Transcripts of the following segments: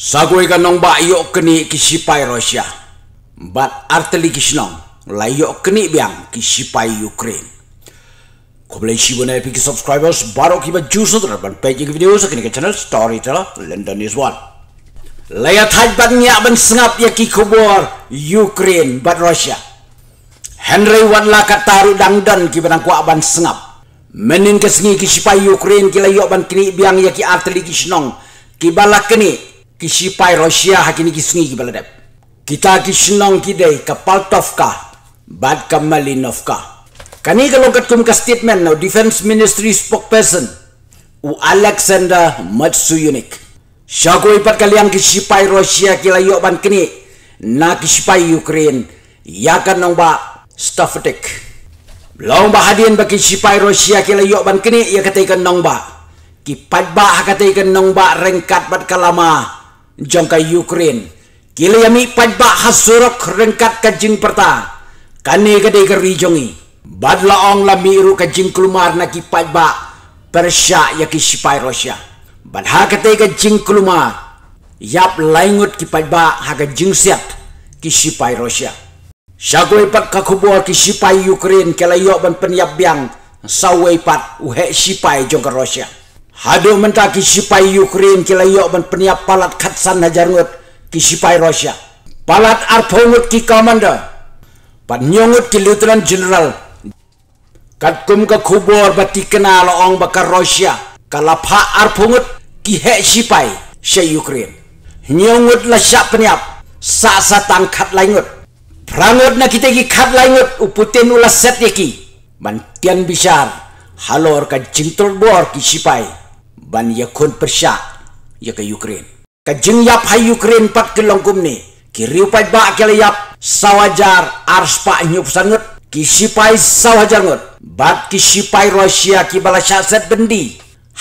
Sagoy ka nong ba yok keni kisipay Russia. Bat arteli kisnong layok keni biang kisipay Ukraine. Kublai shibo na epic subscribers baro kiba juso na ban page video sa kini ka channel storyteller London is one. Layat hajbat niya ban sengap ya kikubor Ukraine bat Russia. Henry wan Wadla taru dangdan kibanang kuak ban sengap menin kesengi kisipai Ukraine kila yok ban kini biang ya ki arteli kisnong kibala kini kisipai Rusia hakini kisungi ki baladep. Kita kisinong kidei ka Paltovka bat ka Malinovka. Kani kalau ketum ka statement no Defense Ministry spokesperson u Alexander Matsuyunik. Shako ipat kalian kisipai Rusia kila yok ban kini na kisipai Ukraine ya kan nong ba stafetik. Lalu bahadian bagi sipai Rusia kila yok ban kini ya katakan nong ba. Kipat ba katakan nong ba rengkat bat kalama. Jangka Ukraine. Kila yami padba hasurok rengkat kajing perta. Kani gede geri jongi. Badla ong lamiru kajing kelumar ki padba Persia yaki sipai Rusia. Badha kate kajing kelumar. Yap laingut ki padba haga siap ki sipai Rusia. Syagoi pat kakubor ki sipai Ukraine kela ban penyap biang sawai pat uhe sipai jangka Rusia hado mentaki sipai Ukraine kila yok ban peniap palat katsan hajar ki sipai Rusia. Palat ngut ki komanda. Pat nyongut ki Lieutenant General. Kat kum ka kubor bati kenal ong bakar Rusia. Kalapha ngut ki hek sipai se Ukraine. Nyongut la syak peniap. Sa satang kat laingut. Prangut na kita ki kat laingut uputin ulas set yaki. Mantian bisar. Halor ka jintur bor ki sipai ban yakun ya ke Ukraine. Kajeng yap hai Ukraine pat longkum ni. Kiriu pai ba le yap sawajar arspa nyup ki Kisipai sawajar ngut. Bat kisipai Rusia bala syaset bendi.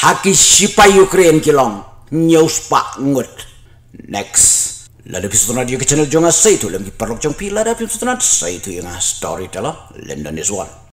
Haki sipai Ukraine long nyus pa ngut. Next. Lada pisutuna dia ke channel jonga Saitu, tu lem ki parok jong pila lada pisutuna saya itu yang storyteller London is one.